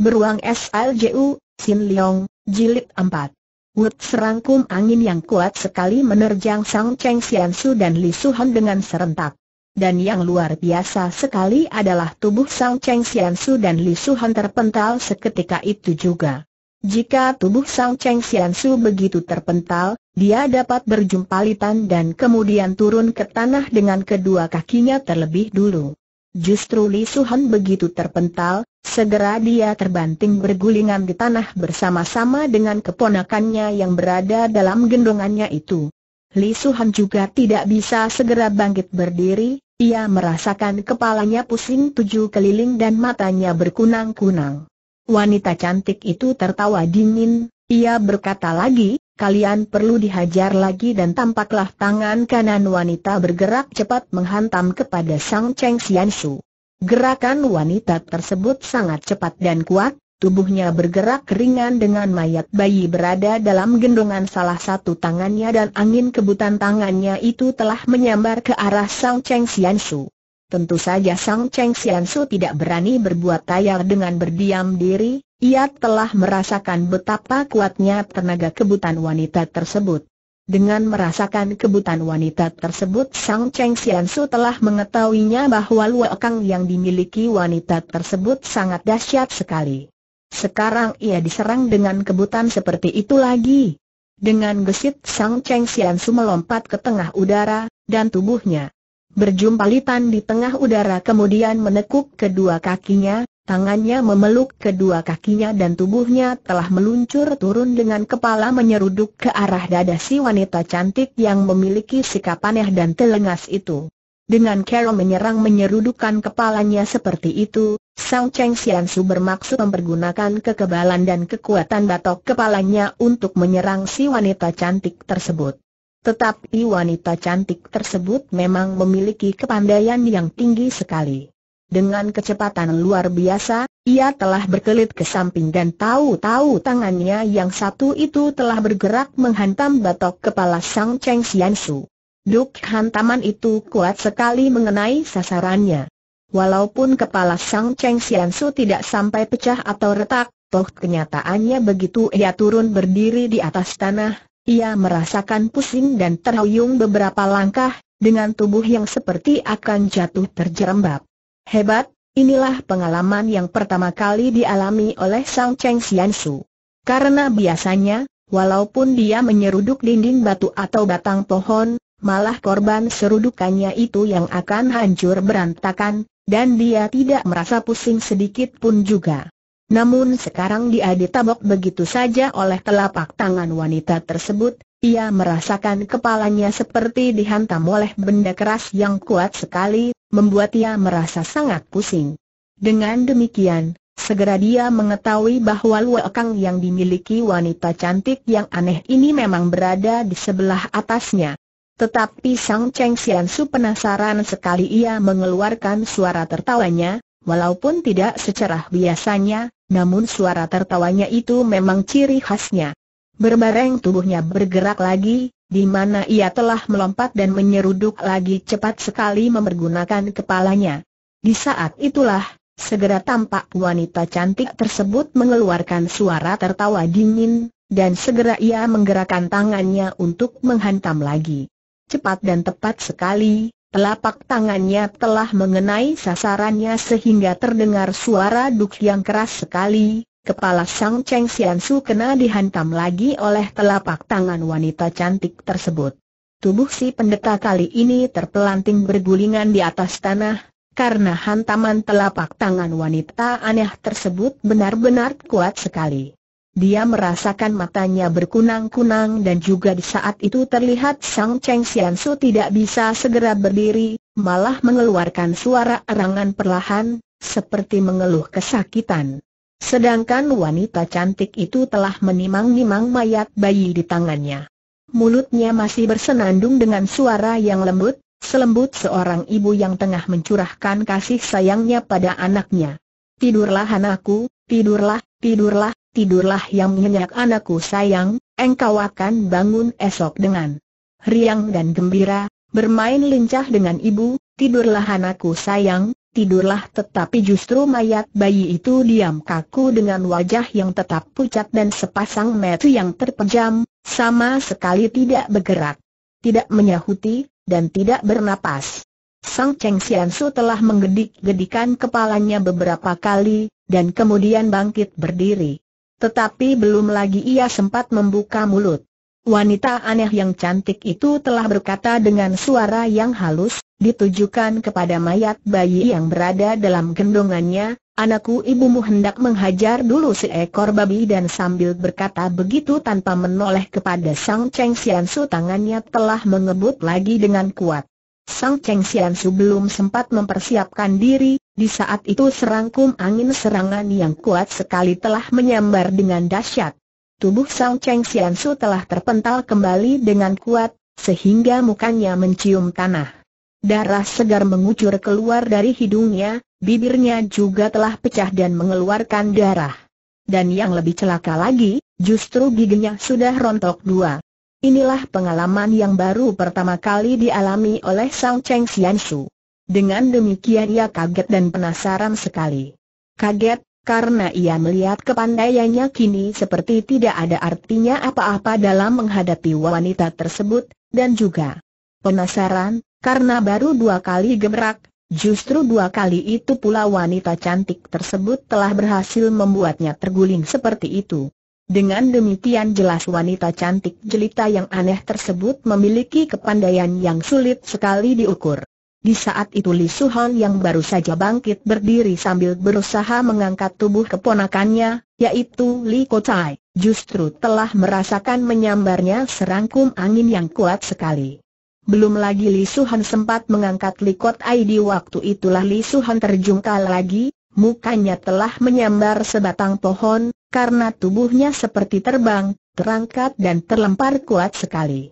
Beruang SLJU, Sin Leong, Jilid 4. Wut serangkum angin yang kuat sekali menerjang Sang Cheng Sian Su dan Li Han dengan serentak. Dan yang luar biasa sekali adalah tubuh Sang Cheng Sian Su dan Li Han terpental seketika itu juga. Jika tubuh Sang Cheng Sian Su begitu terpental, dia dapat berjumpalitan dan kemudian turun ke tanah dengan kedua kakinya terlebih dulu. Justru Li Suhan begitu terpental, segera dia terbanting bergulingan di tanah bersama-sama dengan keponakannya yang berada dalam gendongannya itu. Li Suhan juga tidak bisa segera bangkit berdiri, ia merasakan kepalanya pusing tujuh keliling dan matanya berkunang-kunang. Wanita cantik itu tertawa dingin, ia berkata lagi, kalian perlu dihajar lagi dan tampaklah tangan kanan wanita bergerak cepat menghantam kepada Sang Cheng Xian Su. Gerakan wanita tersebut sangat cepat dan kuat, tubuhnya bergerak ringan dengan mayat bayi berada dalam gendongan salah satu tangannya dan angin kebutan tangannya itu telah menyambar ke arah Sang Cheng Xian Su. Tentu saja Sang Cheng Xiansu tidak berani berbuat tayar dengan berdiam diri, ia telah merasakan betapa kuatnya tenaga kebutan wanita tersebut. Dengan merasakan kebutan wanita tersebut Sang Cheng Xiansu telah mengetahuinya bahwa luakang yang dimiliki wanita tersebut sangat dahsyat sekali. Sekarang ia diserang dengan kebutan seperti itu lagi. Dengan gesit Sang Cheng Xiansu melompat ke tengah udara, dan tubuhnya Berjumpa litan di tengah udara kemudian menekuk kedua kakinya, tangannya memeluk kedua kakinya dan tubuhnya telah meluncur turun dengan kepala menyeruduk ke arah dada si wanita cantik yang memiliki sikap aneh dan telengas itu. Dengan Carol menyerang menyerudukan kepalanya seperti itu, Sang Cheng Xian Su bermaksud mempergunakan kekebalan dan kekuatan batok kepalanya untuk menyerang si wanita cantik tersebut. Tetapi wanita cantik tersebut memang memiliki kepandaian yang tinggi sekali. Dengan kecepatan luar biasa, ia telah berkelit ke samping dan tahu-tahu tangannya yang satu itu telah bergerak menghantam batok kepala Sang Cheng Xian Su. Duk hantaman itu kuat sekali mengenai sasarannya. Walaupun kepala Sang Cheng Xian Su tidak sampai pecah atau retak, toh kenyataannya begitu ia turun berdiri di atas tanah, ia merasakan pusing dan terhuyung beberapa langkah, dengan tubuh yang seperti akan jatuh terjerembab. Hebat, inilah pengalaman yang pertama kali dialami oleh Sang Cheng Xian Su. Karena biasanya, walaupun dia menyeruduk dinding batu atau batang pohon, malah korban serudukannya itu yang akan hancur berantakan, dan dia tidak merasa pusing sedikit pun juga. Namun sekarang dia ditabok begitu saja oleh telapak tangan wanita tersebut, ia merasakan kepalanya seperti dihantam oleh benda keras yang kuat sekali, membuat ia merasa sangat pusing. Dengan demikian, segera dia mengetahui bahwa luekang yang dimiliki wanita cantik yang aneh ini memang berada di sebelah atasnya. Tetapi Sang Cheng Sian Su penasaran sekali ia mengeluarkan suara tertawanya, walaupun tidak secerah biasanya, namun suara tertawanya itu memang ciri khasnya. Berbareng tubuhnya bergerak lagi, di mana ia telah melompat dan menyeruduk lagi cepat sekali memergunakan kepalanya. Di saat itulah, segera tampak wanita cantik tersebut mengeluarkan suara tertawa dingin, dan segera ia menggerakkan tangannya untuk menghantam lagi. Cepat dan tepat sekali, Telapak tangannya telah mengenai sasarannya sehingga terdengar suara duk yang keras sekali. Kepala Sang Cheng Sian Su kena dihantam lagi oleh telapak tangan wanita cantik tersebut. Tubuh si pendeta kali ini terpelanting bergulingan di atas tanah, karena hantaman telapak tangan wanita aneh tersebut benar-benar kuat sekali. Dia merasakan matanya berkunang-kunang dan juga di saat itu terlihat Sang Cheng Xian Su tidak bisa segera berdiri, malah mengeluarkan suara erangan perlahan, seperti mengeluh kesakitan. Sedangkan wanita cantik itu telah menimang-nimang mayat bayi di tangannya. Mulutnya masih bersenandung dengan suara yang lembut, selembut seorang ibu yang tengah mencurahkan kasih sayangnya pada anaknya. Tidurlah anakku, tidurlah, tidurlah, tidurlah yang nyenyak anakku sayang, engkau akan bangun esok dengan riang dan gembira, bermain lincah dengan ibu, tidurlah anakku sayang, tidurlah tetapi justru mayat bayi itu diam kaku dengan wajah yang tetap pucat dan sepasang mata yang terpejam, sama sekali tidak bergerak, tidak menyahuti, dan tidak bernapas. Sang Cheng Sian Su telah menggedik-gedikan kepalanya beberapa kali, dan kemudian bangkit berdiri. Tetapi belum lagi ia sempat membuka mulut. Wanita aneh yang cantik itu telah berkata dengan suara yang halus, ditujukan kepada mayat bayi yang berada dalam gendongannya, Anakku ibumu hendak menghajar dulu seekor babi dan sambil berkata begitu tanpa menoleh kepada Sang Cheng Su, tangannya telah mengebut lagi dengan kuat. Sang Cheng Su belum sempat mempersiapkan diri, di saat itu serangkum angin serangan yang kuat sekali telah menyambar dengan dahsyat. Tubuh Sang Cheng Sian Su telah terpental kembali dengan kuat, sehingga mukanya mencium tanah. Darah segar mengucur keluar dari hidungnya, bibirnya juga telah pecah dan mengeluarkan darah. Dan yang lebih celaka lagi, justru giginya sudah rontok dua. Inilah pengalaman yang baru pertama kali dialami oleh Sang Cheng Sian Su. Dengan demikian ia kaget dan penasaran sekali. Kaget, karena ia melihat kepandaiannya kini seperti tidak ada artinya apa-apa dalam menghadapi wanita tersebut, dan juga penasaran, karena baru dua kali gemerak, justru dua kali itu pula wanita cantik tersebut telah berhasil membuatnya terguling seperti itu. Dengan demikian jelas wanita cantik jelita yang aneh tersebut memiliki kepandaian yang sulit sekali diukur. Di saat itu Li Suhan yang baru saja bangkit berdiri sambil berusaha mengangkat tubuh keponakannya, yaitu Li Kocai, justru telah merasakan menyambarnya serangkum angin yang kuat sekali. Belum lagi Li Suhan sempat mengangkat Li Kocai di waktu itulah Li Suhan terjungkal lagi, mukanya telah menyambar sebatang pohon, karena tubuhnya seperti terbang, terangkat dan terlempar kuat sekali.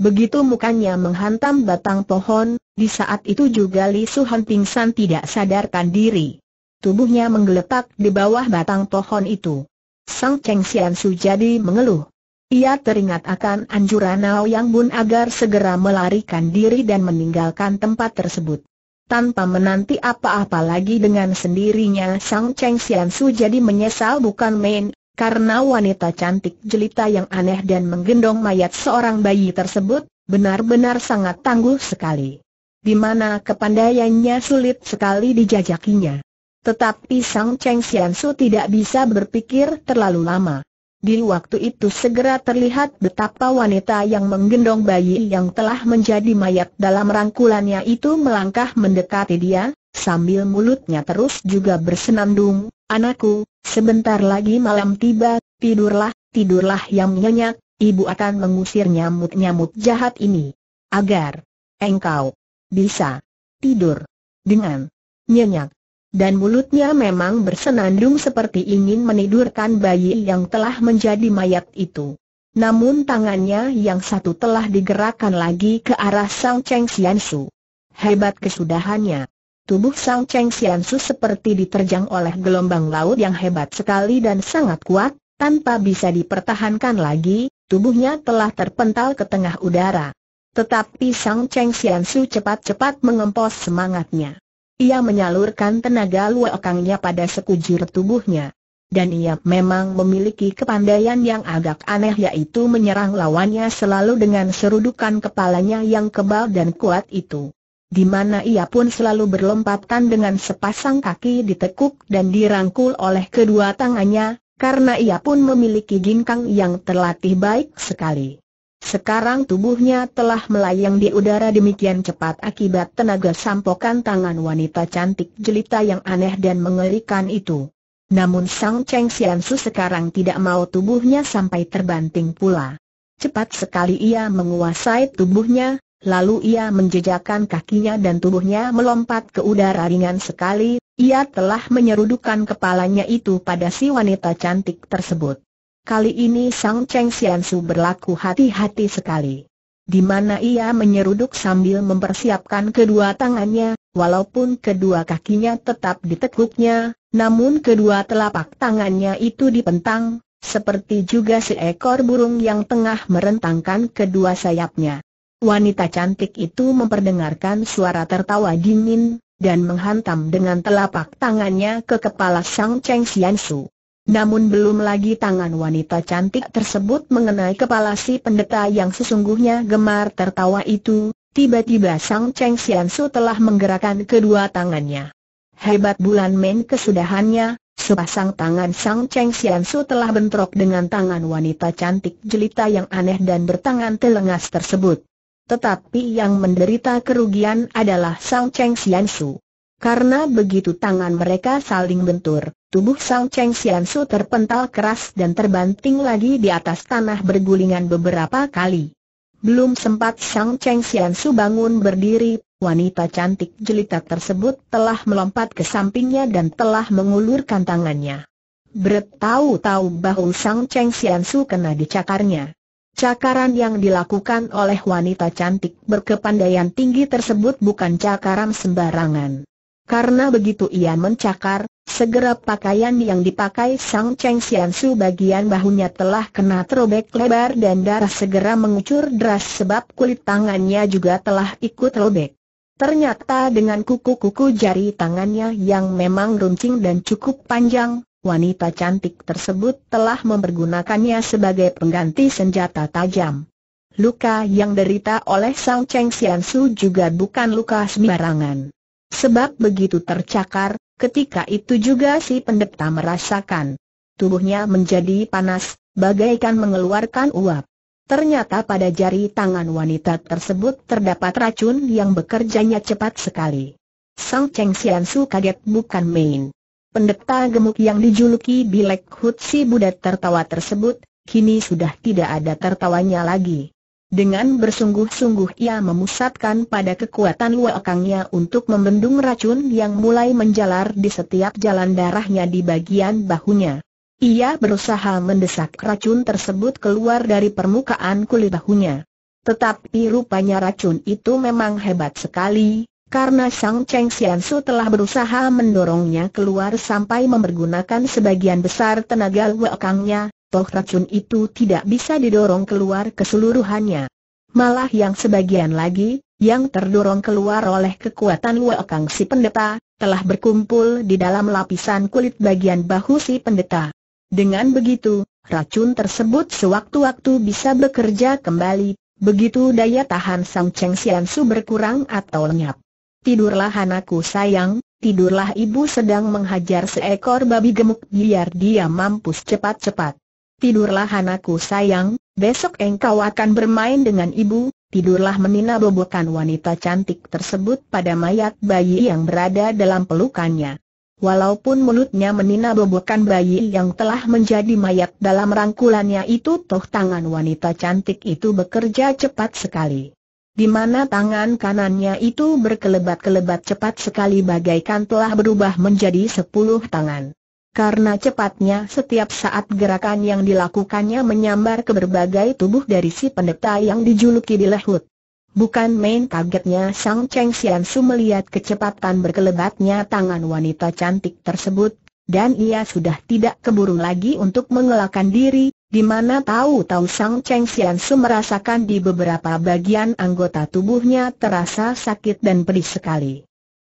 Begitu mukanya menghantam batang pohon, di saat itu juga Li Suhan pingsan tidak sadarkan diri. Tubuhnya menggeletak di bawah batang pohon itu. Sang Cheng Sian Su jadi mengeluh. Ia teringat akan anjuran Nao Yang Bun agar segera melarikan diri dan meninggalkan tempat tersebut. Tanpa menanti apa-apa lagi dengan sendirinya Sang Cheng Sian Su jadi menyesal bukan main, karena wanita cantik jelita yang aneh dan menggendong mayat seorang bayi tersebut, benar-benar sangat tangguh sekali. Di mana kepandaiannya sulit sekali dijajakinya. Tetapi Sang Cheng Xiansu Su tidak bisa berpikir terlalu lama. Di waktu itu segera terlihat betapa wanita yang menggendong bayi yang telah menjadi mayat dalam rangkulannya itu melangkah mendekati dia, sambil mulutnya terus juga bersenandung, Anakku, sebentar lagi malam tiba, tidurlah, tidurlah yang nyenyak, ibu akan mengusir nyamuk-nyamuk jahat ini. Agar engkau bisa tidur dengan nyenyak. Dan mulutnya memang bersenandung seperti ingin menidurkan bayi yang telah menjadi mayat itu. Namun tangannya yang satu telah digerakkan lagi ke arah Sang Cheng Xian Su. Hebat kesudahannya. Tubuh Sang Cheng Su seperti diterjang oleh gelombang laut yang hebat sekali dan sangat kuat, tanpa bisa dipertahankan lagi, tubuhnya telah terpental ke tengah udara. Tetapi Sang Cheng Su cepat-cepat mengempos semangatnya. Ia menyalurkan tenaga luokangnya pada sekujur tubuhnya. Dan ia memang memiliki kepandaian yang agak aneh yaitu menyerang lawannya selalu dengan serudukan kepalanya yang kebal dan kuat itu di mana ia pun selalu berlompatan dengan sepasang kaki ditekuk dan dirangkul oleh kedua tangannya, karena ia pun memiliki ginkang yang terlatih baik sekali. Sekarang tubuhnya telah melayang di udara demikian cepat akibat tenaga sampokan tangan wanita cantik jelita yang aneh dan mengerikan itu. Namun Sang Cheng Xiansu sekarang tidak mau tubuhnya sampai terbanting pula. Cepat sekali ia menguasai tubuhnya, Lalu ia menjejakkan kakinya dan tubuhnya melompat ke udara ringan sekali, ia telah menyerudukan kepalanya itu pada si wanita cantik tersebut. Kali ini Sang Cheng Xiansu berlaku hati-hati sekali. Di mana ia menyeruduk sambil mempersiapkan kedua tangannya, walaupun kedua kakinya tetap ditekuknya, namun kedua telapak tangannya itu dipentang, seperti juga seekor burung yang tengah merentangkan kedua sayapnya. Wanita cantik itu memperdengarkan suara tertawa dingin, dan menghantam dengan telapak tangannya ke kepala Sang Cheng Xian Su. Namun belum lagi tangan wanita cantik tersebut mengenai kepala si pendeta yang sesungguhnya gemar tertawa itu, tiba-tiba Sang Cheng Xian Su telah menggerakkan kedua tangannya. Hebat bulan men kesudahannya, sepasang tangan Sang Cheng Xian Su telah bentrok dengan tangan wanita cantik jelita yang aneh dan bertangan telengas tersebut. Tetapi yang menderita kerugian adalah Sang Cheng Xian Su. Karena begitu tangan mereka saling bentur, tubuh Sang Cheng Xian Su terpental keras dan terbanting lagi di atas tanah bergulingan beberapa kali. Belum sempat Sang Cheng Xian Su bangun berdiri, wanita cantik jelita tersebut telah melompat ke sampingnya dan telah mengulurkan tangannya. Bret tahu-tahu bahu Sang Cheng Xian Su kena dicakarnya. Cakaran yang dilakukan oleh wanita cantik berkepandaian tinggi tersebut bukan cakaran sembarangan. Karena begitu ia mencakar, segera pakaian yang dipakai Sang Cheng Xiansu bagian bahunya telah kena terobek lebar dan darah segera mengucur deras sebab kulit tangannya juga telah ikut robek. Ternyata dengan kuku-kuku jari tangannya yang memang runcing dan cukup panjang, wanita cantik tersebut telah mempergunakannya sebagai pengganti senjata tajam. Luka yang derita oleh Sang Cheng Xian Su juga bukan luka sembarangan. Sebab begitu tercakar, ketika itu juga si pendeta merasakan. Tubuhnya menjadi panas, bagaikan mengeluarkan uap. Ternyata pada jari tangan wanita tersebut terdapat racun yang bekerjanya cepat sekali. Sang Cheng Xian Su kaget bukan main pendeta gemuk yang dijuluki Bilek si Budak tertawa tersebut, kini sudah tidak ada tertawanya lagi. Dengan bersungguh-sungguh ia memusatkan pada kekuatan luakangnya untuk membendung racun yang mulai menjalar di setiap jalan darahnya di bagian bahunya. Ia berusaha mendesak racun tersebut keluar dari permukaan kulit bahunya. Tetapi rupanya racun itu memang hebat sekali, karena Sang Cheng Xiansu telah berusaha mendorongnya keluar sampai mempergunakan sebagian besar tenaga wakangnya, toh racun itu tidak bisa didorong keluar keseluruhannya. Malah yang sebagian lagi, yang terdorong keluar oleh kekuatan wakang si pendeta, telah berkumpul di dalam lapisan kulit bagian bahu si pendeta. Dengan begitu, racun tersebut sewaktu-waktu bisa bekerja kembali, begitu daya tahan Sang Cheng Xiansu berkurang atau lenyap. Tidurlah anakku sayang, tidurlah ibu sedang menghajar seekor babi gemuk biar dia mampus cepat-cepat. Tidurlah anakku sayang, besok engkau akan bermain dengan ibu, tidurlah menina bobokan wanita cantik tersebut pada mayat bayi yang berada dalam pelukannya. Walaupun mulutnya menina bobokan bayi yang telah menjadi mayat dalam rangkulannya itu toh tangan wanita cantik itu bekerja cepat sekali di mana tangan kanannya itu berkelebat-kelebat cepat sekali bagaikan telah berubah menjadi sepuluh tangan. Karena cepatnya setiap saat gerakan yang dilakukannya menyambar ke berbagai tubuh dari si pendeta yang dijuluki Dilehut. Bukan main kagetnya Sang Cheng Sian Su melihat kecepatan berkelebatnya tangan wanita cantik tersebut, dan ia sudah tidak keburu lagi untuk mengelakkan diri, di mana tahu-tahu Sang Cheng Xiansu Su merasakan di beberapa bagian anggota tubuhnya terasa sakit dan pedih sekali.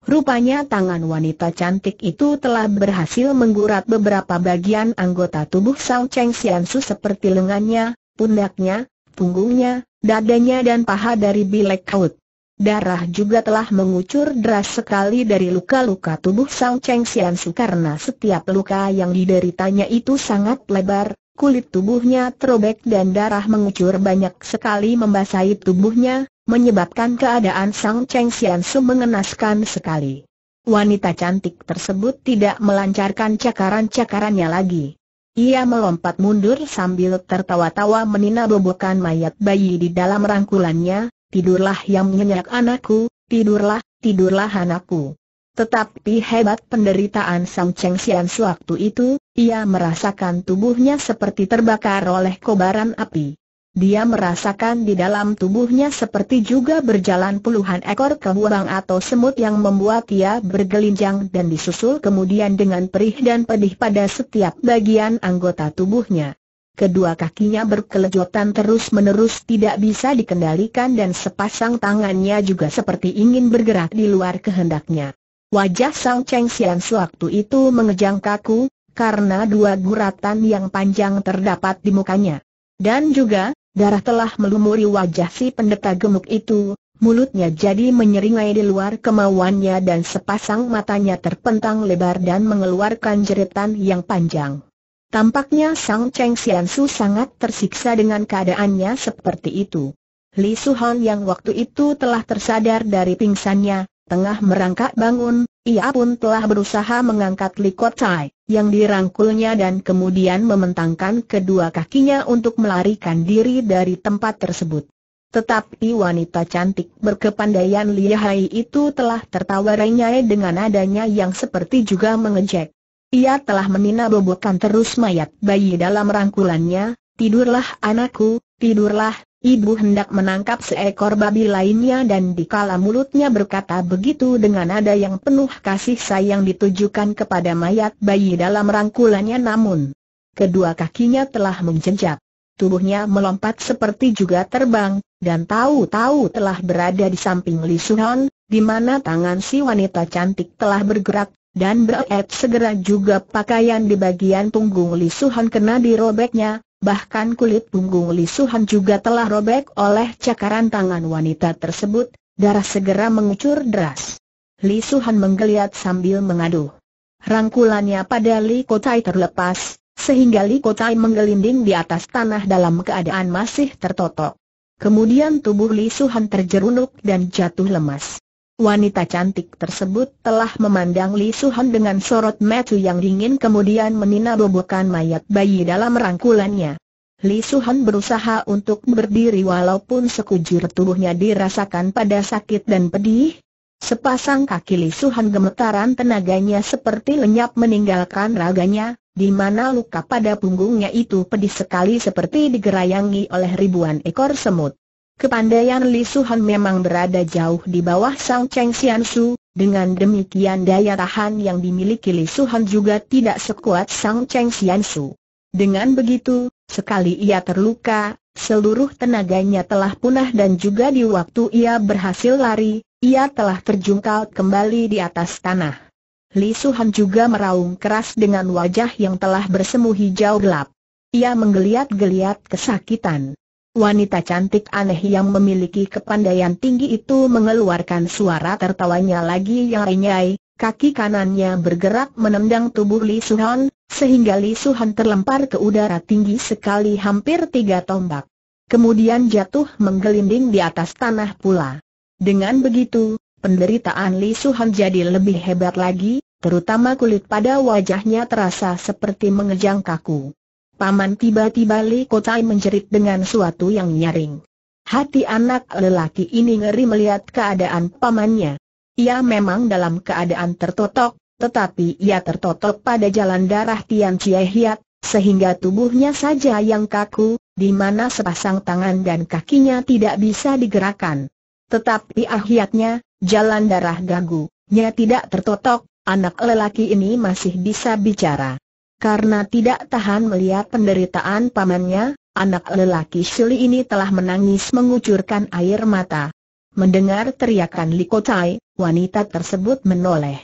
Rupanya tangan wanita cantik itu telah berhasil menggurat beberapa bagian anggota tubuh Sang Cheng Xiansu Su seperti lengannya, pundaknya, punggungnya, dadanya dan paha dari bilik kaut. Darah juga telah mengucur deras sekali dari luka-luka tubuh Sang Cheng Xiansu Su karena setiap luka yang dideritanya itu sangat lebar, kulit tubuhnya terobek dan darah mengucur banyak sekali membasahi tubuhnya, menyebabkan keadaan Sang Cheng Xian Su mengenaskan sekali. Wanita cantik tersebut tidak melancarkan cakaran-cakarannya lagi. Ia melompat mundur sambil tertawa-tawa menina bobokan mayat bayi di dalam rangkulannya, tidurlah yang nyenyak anakku, tidurlah, tidurlah anakku. Tetapi hebat penderitaan sang Cheng Xian sewaktu itu, ia merasakan tubuhnya seperti terbakar oleh kobaran api. Dia merasakan di dalam tubuhnya seperti juga berjalan puluhan ekor kebuang atau semut yang membuat ia bergelinjang dan disusul kemudian dengan perih dan pedih pada setiap bagian anggota tubuhnya. Kedua kakinya berkelejotan terus-menerus tidak bisa dikendalikan dan sepasang tangannya juga seperti ingin bergerak di luar kehendaknya. Wajah Sang Cheng Xian sewaktu itu mengejang kaku, karena dua guratan yang panjang terdapat di mukanya. Dan juga, darah telah melumuri wajah si pendeta gemuk itu, mulutnya jadi menyeringai di luar kemauannya dan sepasang matanya terpentang lebar dan mengeluarkan jeritan yang panjang. Tampaknya Sang Cheng Xian Su sangat tersiksa dengan keadaannya seperti itu. Li Suhan yang waktu itu telah tersadar dari pingsannya, Tengah merangkak bangun, ia pun telah berusaha mengangkat Likot Chai, yang dirangkulnya dan kemudian mementangkan kedua kakinya untuk melarikan diri dari tempat tersebut. Tetapi wanita cantik berkepandaian lihai itu telah tertawa renyai dengan adanya yang seperti juga mengejek. Ia telah meninabobokan terus mayat bayi dalam rangkulannya, tidurlah anakku, tidurlah, Ibu hendak menangkap seekor babi lainnya dan di kala mulutnya berkata begitu dengan nada yang penuh kasih sayang ditujukan kepada mayat bayi dalam rangkulannya namun kedua kakinya telah menjenjak. Tubuhnya melompat seperti juga terbang, dan tahu-tahu telah berada di samping Li Suhan di mana tangan si wanita cantik telah bergerak, dan berat segera juga pakaian di bagian punggung Li Suhan kena dirobeknya, bahkan kulit punggung Lisuhan juga telah robek oleh cakaran tangan wanita tersebut, darah segera mengucur deras. Lisuhan menggeliat sambil mengadu. Rangkulannya pada Li Kotai terlepas, sehingga Li Kotai menggelinding di atas tanah dalam keadaan masih tertotok. Kemudian tubuh Li Suhan terjerunuk dan jatuh lemas. Wanita cantik tersebut telah memandang Li Suhan dengan sorot metu yang dingin kemudian menina bobokan mayat bayi dalam rangkulannya. Li Suhan berusaha untuk berdiri walaupun sekujur tubuhnya dirasakan pada sakit dan pedih. Sepasang kaki Li Suhan gemetaran tenaganya seperti lenyap meninggalkan raganya, di mana luka pada punggungnya itu pedih sekali seperti digerayangi oleh ribuan ekor semut. Kepandaian Li Suhan memang berada jauh di bawah Sang Cheng Sian Su, dengan demikian daya tahan yang dimiliki Li Suhan juga tidak sekuat Sang Cheng Sian Su. Dengan begitu, sekali ia terluka, seluruh tenaganya telah punah dan juga di waktu ia berhasil lari, ia telah terjungkal kembali di atas tanah. Li Suhan juga meraung keras dengan wajah yang telah bersemu hijau gelap. Ia menggeliat-geliat kesakitan. Wanita cantik aneh yang memiliki kepandaian tinggi itu mengeluarkan suara tertawanya lagi yang renyai, kaki kanannya bergerak menendang tubuh Li Suhan, sehingga Li Suhan terlempar ke udara tinggi sekali hampir tiga tombak. Kemudian jatuh menggelinding di atas tanah pula. Dengan begitu, penderitaan Li Suhan jadi lebih hebat lagi, terutama kulit pada wajahnya terasa seperti mengejang kaku. Paman tiba-tiba Li Kotai menjerit dengan suatu yang nyaring. Hati anak lelaki ini ngeri melihat keadaan pamannya. Ia memang dalam keadaan tertotok, tetapi ia tertotok pada jalan darah Tian Chie Hiat, sehingga tubuhnya saja yang kaku, di mana sepasang tangan dan kakinya tidak bisa digerakkan. Tetapi akhirnya, jalan darah gagu, nya tidak tertotok, anak lelaki ini masih bisa bicara karena tidak tahan melihat penderitaan pamannya, anak lelaki Shili ini telah menangis mengucurkan air mata. Mendengar teriakan Likotai, wanita tersebut menoleh.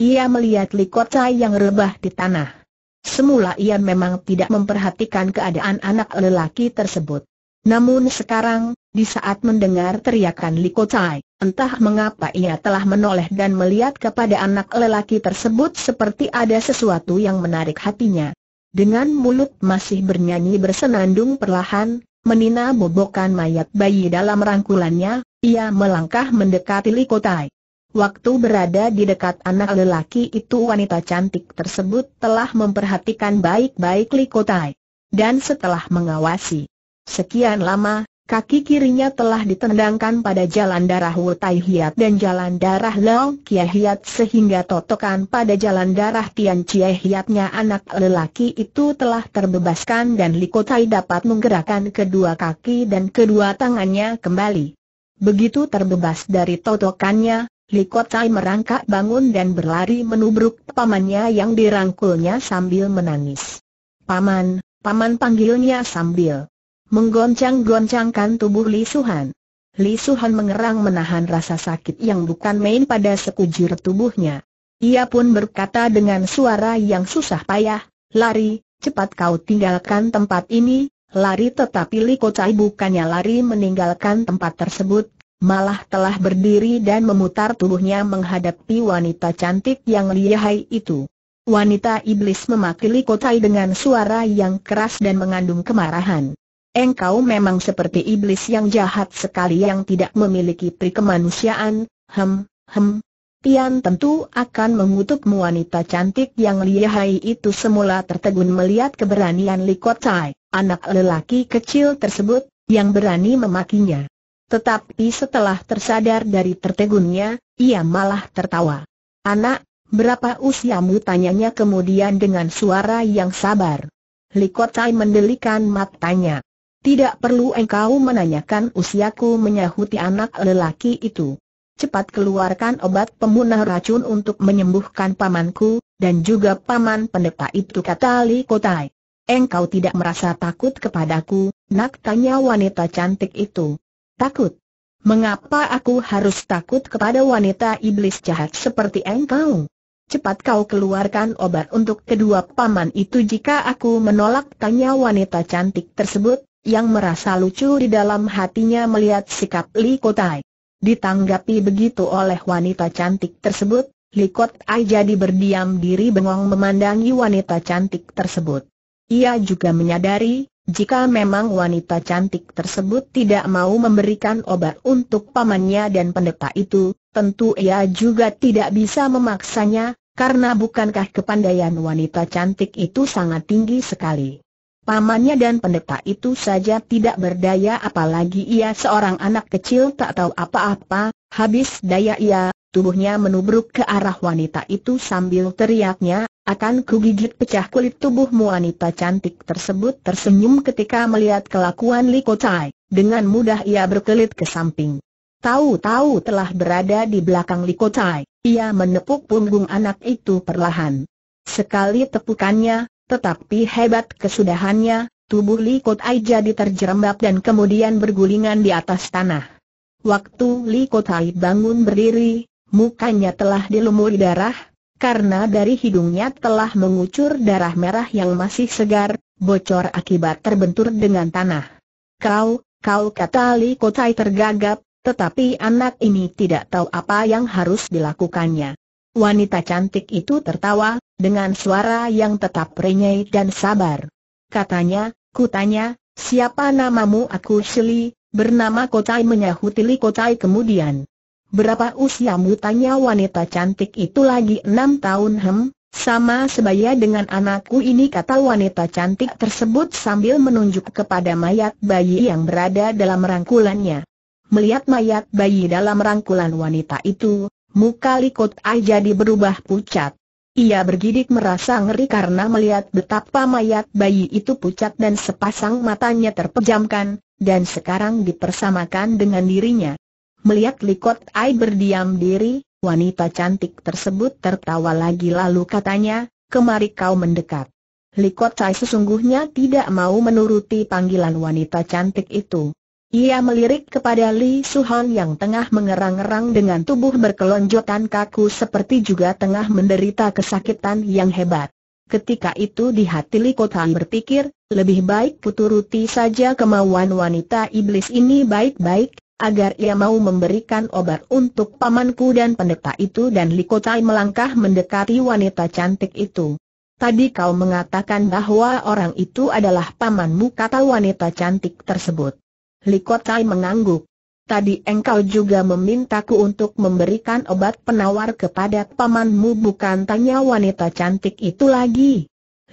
Ia melihat Likotai yang rebah di tanah. Semula ia memang tidak memperhatikan keadaan anak lelaki tersebut. Namun sekarang, di saat mendengar teriakan Likotai, Entah mengapa ia telah menoleh dan melihat kepada anak lelaki tersebut seperti ada sesuatu yang menarik hatinya. Dengan mulut masih bernyanyi bersenandung perlahan, menina bobokan mayat bayi dalam rangkulannya, ia melangkah mendekati Likotai. Waktu berada di dekat anak lelaki itu wanita cantik tersebut telah memperhatikan baik-baik Likotai. Dan setelah mengawasi sekian lama, Kaki kirinya telah ditendangkan pada jalan darah Wu Tai Hiat dan jalan darah Lao Kia Hiat sehingga totokan pada jalan darah Tian Chie Hiatnya anak lelaki itu telah terbebaskan dan Liko Tai dapat menggerakkan kedua kaki dan kedua tangannya kembali. Begitu terbebas dari totokannya, Liko Tai merangkak bangun dan berlari menubruk pamannya yang dirangkulnya sambil menangis. Paman, paman panggilnya sambil menggoncang-goncangkan tubuh Li Suhan. Li Suhan mengerang menahan rasa sakit yang bukan main pada sekujur tubuhnya. Ia pun berkata dengan suara yang susah payah, lari, cepat kau tinggalkan tempat ini, lari tetapi Li Kocai bukannya lari meninggalkan tempat tersebut, malah telah berdiri dan memutar tubuhnya menghadapi wanita cantik yang lihai itu. Wanita iblis memaki Li Kocai dengan suara yang keras dan mengandung kemarahan. Engkau memang seperti iblis yang jahat sekali yang tidak memiliki prikemanusiaan, hem, hem. Tian tentu akan mengutukmu wanita cantik yang lihai itu semula tertegun melihat keberanian Li Kuo Tai, anak lelaki kecil tersebut, yang berani memakinya. Tetapi setelah tersadar dari tertegunnya, ia malah tertawa. Anak, berapa usiamu tanyanya kemudian dengan suara yang sabar. Likotai Tai mendelikan matanya. Tidak perlu engkau menanyakan usiaku menyahuti anak lelaki itu. Cepat keluarkan obat pemunah racun untuk menyembuhkan pamanku, dan juga paman pendeta itu kata Li Kotai. Engkau tidak merasa takut kepadaku, nak tanya wanita cantik itu. Takut? Mengapa aku harus takut kepada wanita iblis jahat seperti engkau? Cepat kau keluarkan obat untuk kedua paman itu jika aku menolak tanya wanita cantik tersebut, yang merasa lucu di dalam hatinya melihat sikap Li Kotai. Ditanggapi begitu oleh wanita cantik tersebut, Li Kotai jadi berdiam diri bengong memandangi wanita cantik tersebut. Ia juga menyadari, jika memang wanita cantik tersebut tidak mau memberikan obat untuk pamannya dan pendeta itu, tentu ia juga tidak bisa memaksanya, karena bukankah kepandaian wanita cantik itu sangat tinggi sekali. Pamannya dan pendeta itu saja tidak berdaya apalagi ia seorang anak kecil tak tahu apa-apa, habis daya ia, tubuhnya menubruk ke arah wanita itu sambil teriaknya, akan kugigit pecah kulit tubuhmu wanita cantik tersebut tersenyum ketika melihat kelakuan Li Kocai. dengan mudah ia berkelit ke samping. Tahu-tahu telah berada di belakang Li Kocai, ia menepuk punggung anak itu perlahan. Sekali tepukannya, tetapi hebat kesudahannya, tubuh Li Kotai jadi terjerembab dan kemudian bergulingan di atas tanah. Waktu Li Kotai bangun berdiri, mukanya telah dilumuri darah, karena dari hidungnya telah mengucur darah merah yang masih segar, bocor akibat terbentur dengan tanah. Kau, kau kata Li Kotai tergagap, tetapi anak ini tidak tahu apa yang harus dilakukannya. Wanita cantik itu tertawa, dengan suara yang tetap renyai dan sabar. Katanya, kutanya, siapa namamu aku Shili, bernama Kotai menyahuti Li Kotai kemudian. Berapa usiamu tanya wanita cantik itu lagi enam tahun hem, sama sebaya dengan anakku ini kata wanita cantik tersebut sambil menunjuk kepada mayat bayi yang berada dalam rangkulannya. Melihat mayat bayi dalam rangkulan wanita itu, Muka Likut Ai jadi berubah pucat. Ia bergidik merasa ngeri karena melihat betapa mayat bayi itu pucat dan sepasang matanya terpejamkan, dan sekarang dipersamakan dengan dirinya. Melihat Likot Ai berdiam diri, wanita cantik tersebut tertawa lagi lalu katanya, kemari kau mendekat. Likot Ai sesungguhnya tidak mau menuruti panggilan wanita cantik itu. Ia melirik kepada Li Suhan yang tengah mengerang-erang dengan tubuh berkelonjotan kaku seperti juga tengah menderita kesakitan yang hebat. Ketika itu di hati Li Kota berpikir, lebih baik kuturuti saja kemauan wanita iblis ini baik-baik, agar ia mau memberikan obat untuk pamanku dan pendeta itu dan Li Kota melangkah mendekati wanita cantik itu. Tadi kau mengatakan bahwa orang itu adalah pamanmu kata wanita cantik tersebut. Likotai mengangguk. Tadi engkau juga memintaku untuk memberikan obat penawar kepada pamanmu bukan tanya wanita cantik itu lagi.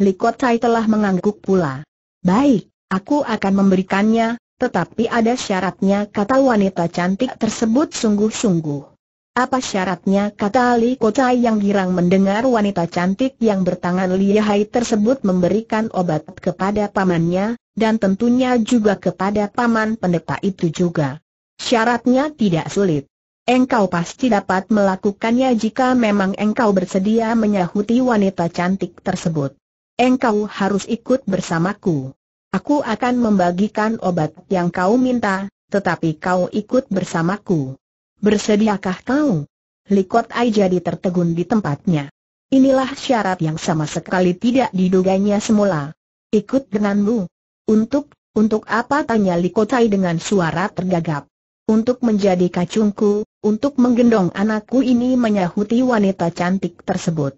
Likotai telah mengangguk pula. Baik, aku akan memberikannya, tetapi ada syaratnya kata wanita cantik tersebut sungguh-sungguh. Apa syaratnya kata Ali Kocai yang girang mendengar wanita cantik yang bertangan lihai tersebut memberikan obat kepada pamannya, dan tentunya juga kepada paman pendeta itu juga. Syaratnya tidak sulit. Engkau pasti dapat melakukannya jika memang engkau bersedia menyahuti wanita cantik tersebut. Engkau harus ikut bersamaku. Aku akan membagikan obat yang kau minta, tetapi kau ikut bersamaku. Bersediakah kau? Likot Ai jadi tertegun di tempatnya. Inilah syarat yang sama sekali tidak diduganya semula. Ikut denganmu. Untuk, untuk apa tanya Likot Ai dengan suara tergagap. Untuk menjadi kacungku, untuk menggendong anakku ini menyahuti wanita cantik tersebut.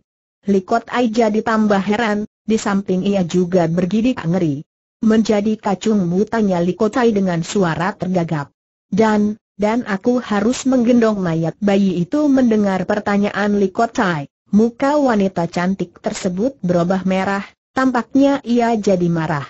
Likot Ai jadi tambah heran, di samping ia juga bergidik ngeri. Menjadi kacungmu tanya Likotai dengan suara tergagap. Dan, dan aku harus menggendong mayat bayi itu mendengar pertanyaan Likotai. Muka wanita cantik tersebut berubah merah, tampaknya ia jadi marah.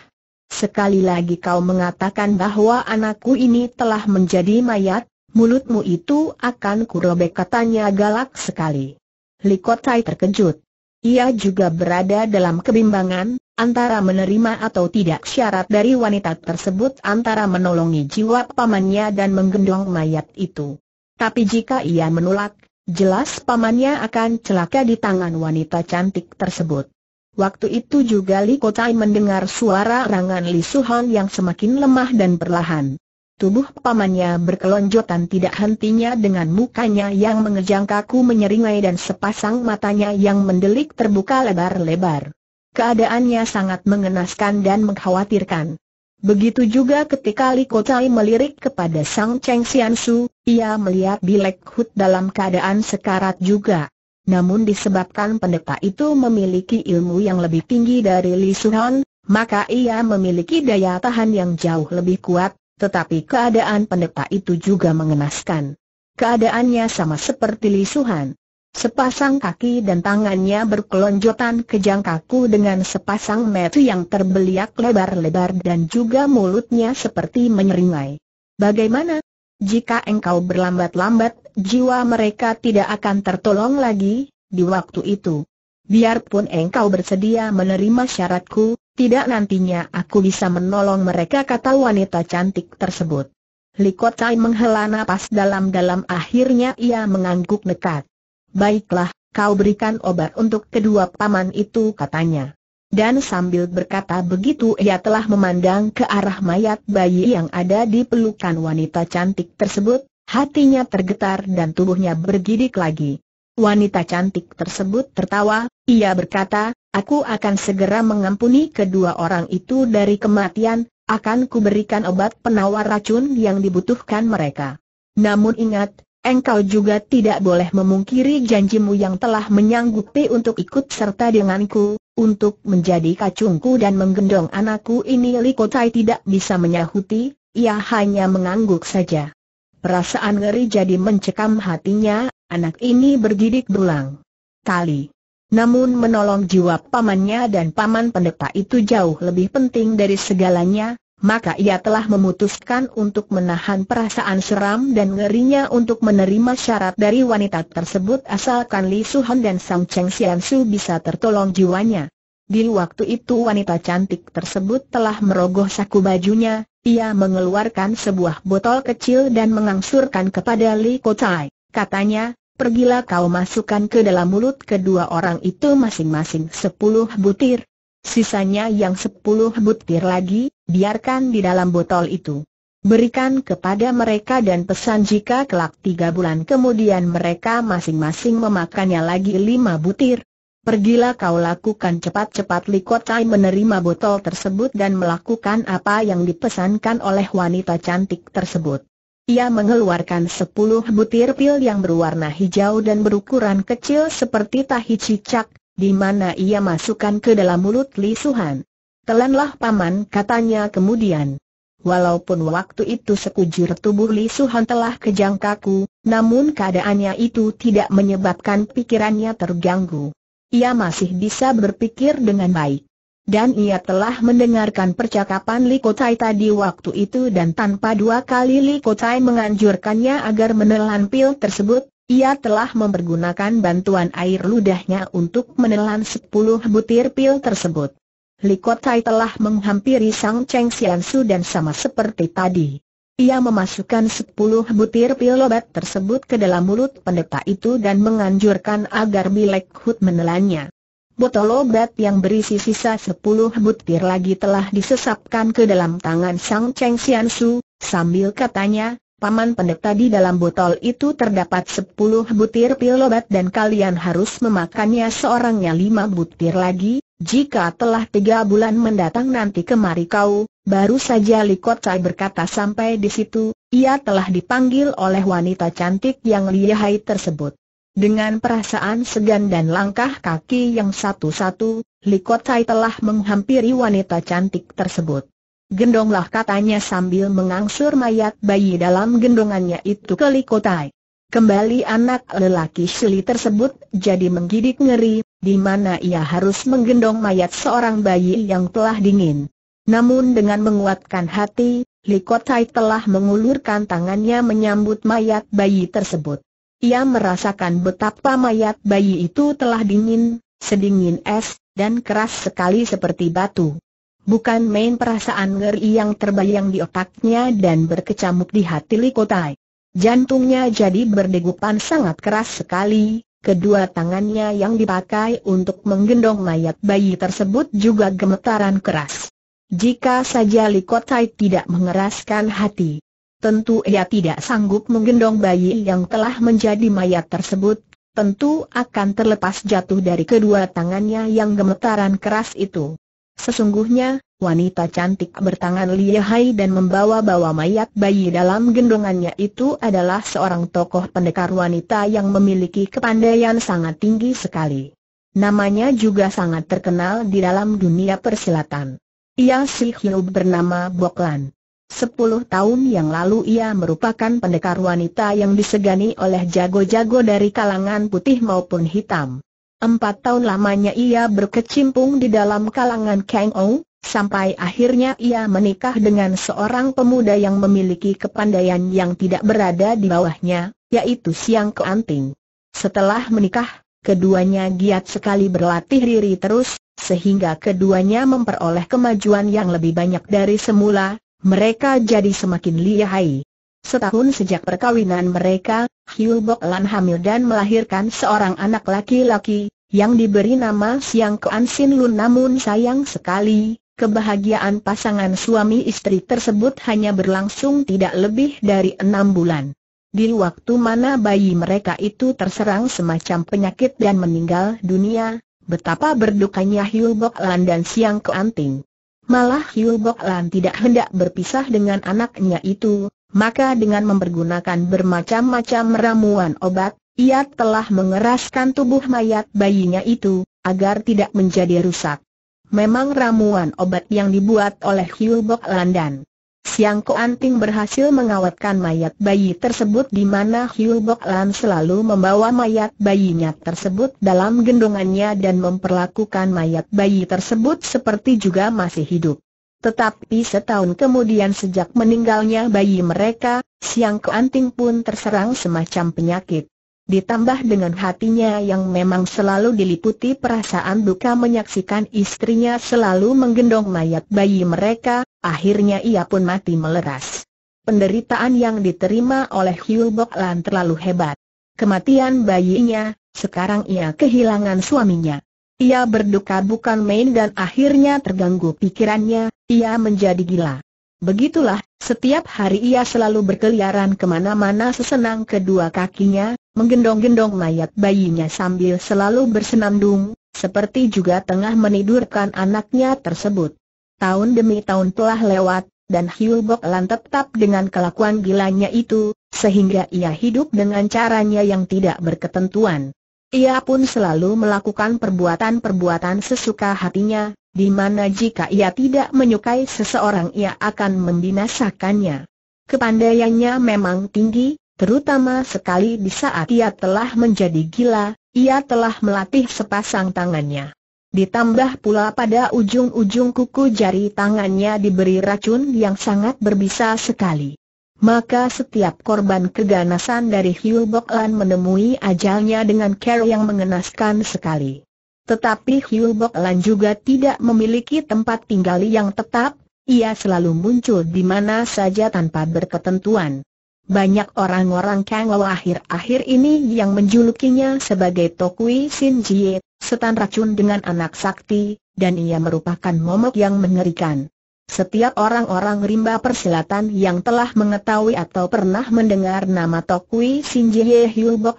Sekali lagi kau mengatakan bahwa anakku ini telah menjadi mayat, mulutmu itu akan kurobek katanya galak sekali. Likotai terkejut. Ia juga berada dalam kebimbangan, antara menerima atau tidak syarat dari wanita tersebut antara menolongi jiwa pamannya dan menggendong mayat itu. Tapi jika ia menolak, jelas pamannya akan celaka di tangan wanita cantik tersebut. Waktu itu juga Li Kotai mendengar suara rangan Li Suhan yang semakin lemah dan perlahan. Tubuh pamannya berkelonjotan tidak hentinya dengan mukanya yang mengejang kaku menyeringai dan sepasang matanya yang mendelik terbuka lebar-lebar. Keadaannya sangat mengenaskan dan mengkhawatirkan. Begitu juga ketika Li Tai melirik kepada Sang Cheng Xian Su, ia melihat Bilek Hut dalam keadaan sekarat juga. Namun disebabkan pendeta itu memiliki ilmu yang lebih tinggi dari Li Suhan, maka ia memiliki daya tahan yang jauh lebih kuat, tetapi keadaan pendeta itu juga mengenaskan. Keadaannya sama seperti Li Suhan. Sepasang kaki dan tangannya berkelonjotan kejang kaku dengan sepasang mata yang terbeliak lebar-lebar dan juga mulutnya seperti menyeringai. Bagaimana? Jika engkau berlambat-lambat, jiwa mereka tidak akan tertolong lagi, di waktu itu. Biarpun engkau bersedia menerima syaratku, tidak nantinya aku bisa menolong mereka kata wanita cantik tersebut. Likotai menghela napas dalam-dalam akhirnya ia mengangguk nekat. Baiklah, kau berikan obat untuk kedua paman itu katanya. Dan sambil berkata begitu ia telah memandang ke arah mayat bayi yang ada di pelukan wanita cantik tersebut, hatinya tergetar dan tubuhnya bergidik lagi. Wanita cantik tersebut tertawa, ia berkata, aku akan segera mengampuni kedua orang itu dari kematian, akan kuberikan obat penawar racun yang dibutuhkan mereka. Namun ingat, engkau juga tidak boleh memungkiri janjimu yang telah menyanggupi untuk ikut serta denganku, untuk menjadi kacungku dan menggendong anakku ini Kotai tidak bisa menyahuti, ia hanya mengangguk saja. Perasaan ngeri jadi mencekam hatinya, anak ini bergidik berulang kali. Namun menolong jiwa pamannya dan paman pendeta itu jauh lebih penting dari segalanya, maka ia telah memutuskan untuk menahan perasaan seram dan ngerinya untuk menerima syarat dari wanita tersebut asalkan Li Suhan dan Sang Cheng Xian Su bisa tertolong jiwanya. Di waktu itu wanita cantik tersebut telah merogoh saku bajunya, ia mengeluarkan sebuah botol kecil dan mengangsurkan kepada Li Kotai. Katanya, pergilah kau masukkan ke dalam mulut kedua orang itu masing-masing sepuluh butir. Sisanya yang sepuluh butir lagi, biarkan di dalam botol itu. Berikan kepada mereka dan pesan jika kelak tiga bulan kemudian mereka masing-masing memakannya lagi lima butir. Pergilah kau lakukan cepat-cepat Likotai menerima botol tersebut dan melakukan apa yang dipesankan oleh wanita cantik tersebut. Ia mengeluarkan sepuluh butir pil yang berwarna hijau dan berukuran kecil seperti tahi cicak, di mana ia masukkan ke dalam mulut Li Suhan Telanlah paman katanya kemudian. Walaupun waktu itu sekujur tubuh Li Suhan telah kejang kaku, namun keadaannya itu tidak menyebabkan pikirannya terganggu. Ia masih bisa berpikir dengan baik. Dan ia telah mendengarkan percakapan Li Kotai tadi waktu itu dan tanpa dua kali Li Kotai menganjurkannya agar menelan pil tersebut, ia telah mempergunakan bantuan air ludahnya untuk menelan sepuluh butir pil tersebut. Kotai telah menghampiri Sang Cheng Xiansu dan sama seperti tadi. Ia memasukkan sepuluh butir pil obat tersebut ke dalam mulut pendeta itu dan menganjurkan agar Bilek Hut menelannya. Botol obat yang berisi sisa sepuluh butir lagi telah disesapkan ke dalam tangan Sang Cheng Xiansu, sambil katanya, Paman pendeta di dalam botol itu terdapat sepuluh butir pil obat dan kalian harus memakannya seorangnya lima butir lagi, jika telah tiga bulan mendatang nanti kemari kau, baru saja Likot Cai berkata sampai di situ, ia telah dipanggil oleh wanita cantik yang lihai tersebut. Dengan perasaan segan dan langkah kaki yang satu-satu, Likot Cai telah menghampiri wanita cantik tersebut. Gendonglah katanya sambil mengangsur mayat bayi dalam gendongannya itu ke Likotai. Kembali anak lelaki Shili tersebut jadi menggidik ngeri, di mana ia harus menggendong mayat seorang bayi yang telah dingin. Namun dengan menguatkan hati, Likotai telah mengulurkan tangannya menyambut mayat bayi tersebut. Ia merasakan betapa mayat bayi itu telah dingin, sedingin es, dan keras sekali seperti batu. Bukan main perasaan ngeri yang terbayang di otaknya dan berkecamuk di hati Likotai. Jantungnya jadi berdegupan sangat keras sekali, kedua tangannya yang dipakai untuk menggendong mayat bayi tersebut juga gemetaran keras. Jika saja Likotai tidak mengeraskan hati, tentu ia tidak sanggup menggendong bayi yang telah menjadi mayat tersebut, tentu akan terlepas jatuh dari kedua tangannya yang gemetaran keras itu. Sesungguhnya, Wanita cantik bertangan lihai dan membawa-bawa mayat bayi dalam gendongannya itu adalah seorang tokoh pendekar wanita yang memiliki kepandaian sangat tinggi sekali. Namanya juga sangat terkenal di dalam dunia persilatan. Ia si bernama Boklan. Sepuluh tahun yang lalu ia merupakan pendekar wanita yang disegani oleh jago-jago dari kalangan putih maupun hitam. Empat tahun lamanya ia berkecimpung di dalam kalangan Kang Ou, Sampai akhirnya ia menikah dengan seorang pemuda yang memiliki kepandaian yang tidak berada di bawahnya, yaitu Siang Keanting. Setelah menikah, keduanya giat sekali berlatih diri terus, sehingga keduanya memperoleh kemajuan yang lebih banyak dari semula, mereka jadi semakin lihai. Setahun sejak perkawinan mereka, Hiu Bok Lan hamil dan melahirkan seorang anak laki-laki, yang diberi nama Siang Keansin. Lun namun sayang sekali, Kebahagiaan pasangan suami istri tersebut hanya berlangsung tidak lebih dari enam bulan. Di waktu mana bayi mereka itu terserang semacam penyakit dan meninggal dunia, betapa berdukanya Hiu Lan dan Siang Keanting. Malah Hiu Lan tidak hendak berpisah dengan anaknya itu, maka dengan mempergunakan bermacam-macam ramuan obat, ia telah mengeraskan tubuh mayat bayinya itu, agar tidak menjadi rusak memang ramuan obat yang dibuat oleh Hugh Bok Landan. Siang Ko Anting berhasil mengawetkan mayat bayi tersebut di mana Hugh Bok Lan selalu membawa mayat bayinya tersebut dalam gendongannya dan memperlakukan mayat bayi tersebut seperti juga masih hidup. Tetapi setahun kemudian sejak meninggalnya bayi mereka, Siang Ko Anting pun terserang semacam penyakit ditambah dengan hatinya yang memang selalu diliputi perasaan duka menyaksikan istrinya selalu menggendong mayat bayi mereka, akhirnya ia pun mati meleras. Penderitaan yang diterima oleh Hugh Boklan terlalu hebat. Kematian bayinya, sekarang ia kehilangan suaminya. Ia berduka bukan main dan akhirnya terganggu pikirannya, ia menjadi gila. Begitulah, setiap hari ia selalu berkeliaran kemana-mana sesenang kedua kakinya, menggendong-gendong mayat bayinya sambil selalu bersenandung, seperti juga tengah menidurkan anaknya tersebut. Tahun demi tahun telah lewat, dan Hiu Bok Lan tetap dengan kelakuan gilanya itu, sehingga ia hidup dengan caranya yang tidak berketentuan. Ia pun selalu melakukan perbuatan-perbuatan sesuka hatinya, di mana jika ia tidak menyukai seseorang ia akan membinasakannya. Kepandaiannya memang tinggi, Terutama sekali di saat ia telah menjadi gila, ia telah melatih sepasang tangannya. Ditambah pula pada ujung-ujung kuku jari tangannya diberi racun yang sangat berbisa sekali. Maka setiap korban keganasan dari Hiu Bok Lan menemui ajalnya dengan cara yang mengenaskan sekali. Tetapi Hiu Bok Lan juga tidak memiliki tempat tinggal yang tetap, ia selalu muncul di mana saja tanpa berketentuan. Banyak orang-orang Kangou akhir-akhir ini yang menjulukinya sebagai Tokui Sin Jie, setan racun dengan anak sakti, dan ia merupakan momok yang mengerikan. Setiap orang-orang rimba persilatan yang telah mengetahui atau pernah mendengar nama Tokui Sin Jie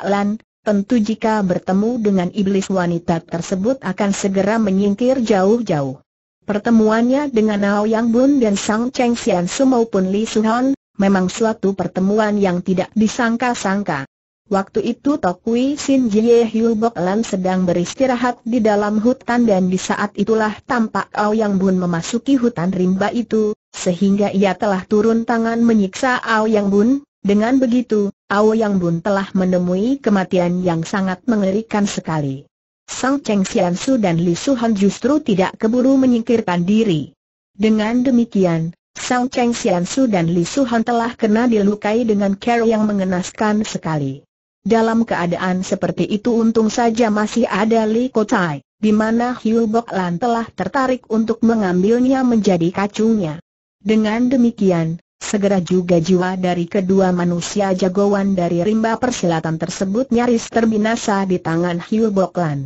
Lan, tentu jika bertemu dengan iblis wanita tersebut akan segera menyingkir jauh-jauh. Pertemuannya dengan Ao Yang Bun dan Sang Cheng Xian Su maupun Li Hon, Memang suatu pertemuan yang tidak disangka-sangka. Waktu itu Tokui Sin Jie Hyubok Lan sedang beristirahat di dalam hutan dan di saat itulah tampak Yang Bun memasuki hutan rimba itu, sehingga ia telah turun tangan menyiksa Yang Bun. Dengan begitu, Yang Bun telah menemui kematian yang sangat mengerikan sekali. Sang Cheng Xiansu dan Li Su justru tidak keburu menyingkirkan diri. Dengan demikian, Sang Cheng Xiansu dan Li Suhan telah kena dilukai dengan cara yang mengenaskan sekali. Dalam keadaan seperti itu untung saja masih ada Li Kotai, di mana Hiu Bok Lan telah tertarik untuk mengambilnya menjadi kacungnya. Dengan demikian, Segera juga jiwa dari kedua manusia jagoan dari rimba persilatan tersebut nyaris terbinasa di tangan Hiu Lan.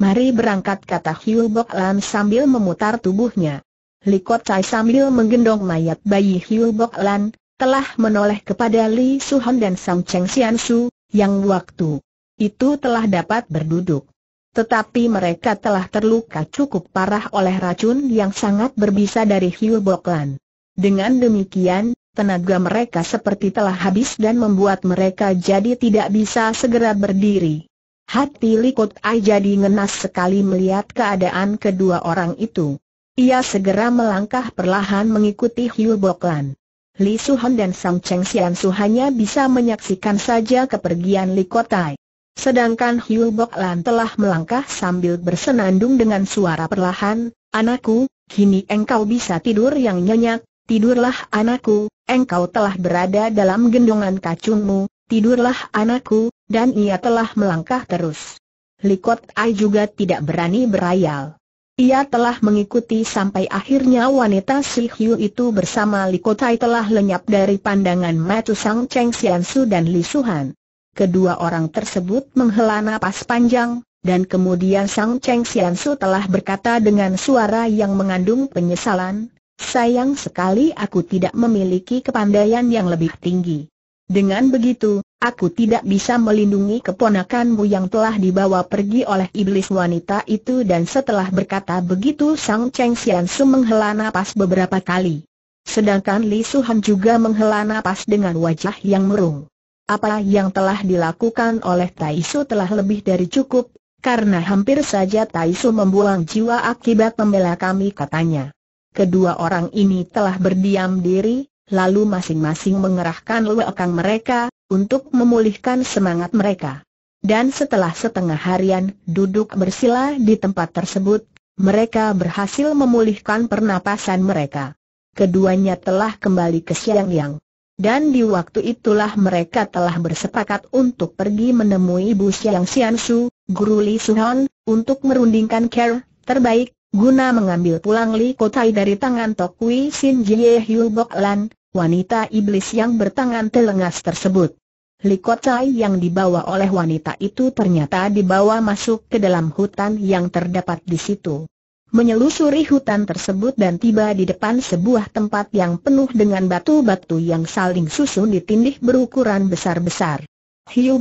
Mari berangkat kata Hiu Lan sambil memutar tubuhnya. Likot Chai sambil menggendong mayat bayi Hiu Bok Lan, telah menoleh kepada Li Suhan dan Sang Cheng Sian Su, yang waktu itu telah dapat berduduk. Tetapi mereka telah terluka cukup parah oleh racun yang sangat berbisa dari Hiu Bok Lan. Dengan demikian, tenaga mereka seperti telah habis dan membuat mereka jadi tidak bisa segera berdiri. Hati Kuo Chai jadi ngenas sekali melihat keadaan kedua orang itu. Ia segera melangkah perlahan mengikuti Hiu Boklan. Li Suhan dan Sang Cheng Sian Su hanya bisa menyaksikan saja kepergian Li Kotai. Sedangkan Hiu Boklan telah melangkah sambil bersenandung dengan suara perlahan, Anakku, kini engkau bisa tidur yang nyenyak, tidurlah anakku, engkau telah berada dalam gendongan kacungmu, tidurlah anakku, dan ia telah melangkah terus. Likot Ai juga tidak berani berayal. Ia telah mengikuti sampai akhirnya wanita Si Hiu itu bersama Li Kotai telah lenyap dari pandangan Matu Sang Cheng Sian Su dan Li Suhan. Kedua orang tersebut menghela napas panjang, dan kemudian Sang Cheng Sian Su telah berkata dengan suara yang mengandung penyesalan, Sayang sekali aku tidak memiliki kepandaian yang lebih tinggi. Dengan begitu, aku tidak bisa melindungi keponakanmu yang telah dibawa pergi oleh iblis wanita itu dan setelah berkata begitu Sang Cheng Xian Su menghela napas beberapa kali. Sedangkan Li Suhan juga menghela napas dengan wajah yang merung. Apa yang telah dilakukan oleh Tai Su telah lebih dari cukup, karena hampir saja Tai Su membuang jiwa akibat membela kami katanya. Kedua orang ini telah berdiam diri, lalu masing-masing mengerahkan luakang mereka, untuk memulihkan semangat mereka. Dan setelah setengah harian duduk bersila di tempat tersebut, mereka berhasil memulihkan pernapasan mereka. Keduanya telah kembali ke Siang Yang. Dan di waktu itulah mereka telah bersepakat untuk pergi menemui Ibu Siang siansu, Guru Li Suhon, untuk merundingkan care terbaik guna mengambil pulang Li Kotai dari tangan Tok Kui Sin Jie wanita iblis yang bertangan telengas tersebut. Li Kotai yang dibawa oleh wanita itu ternyata dibawa masuk ke dalam hutan yang terdapat di situ. Menyelusuri hutan tersebut dan tiba di depan sebuah tempat yang penuh dengan batu-batu yang saling susun ditindih berukuran besar-besar. Hiu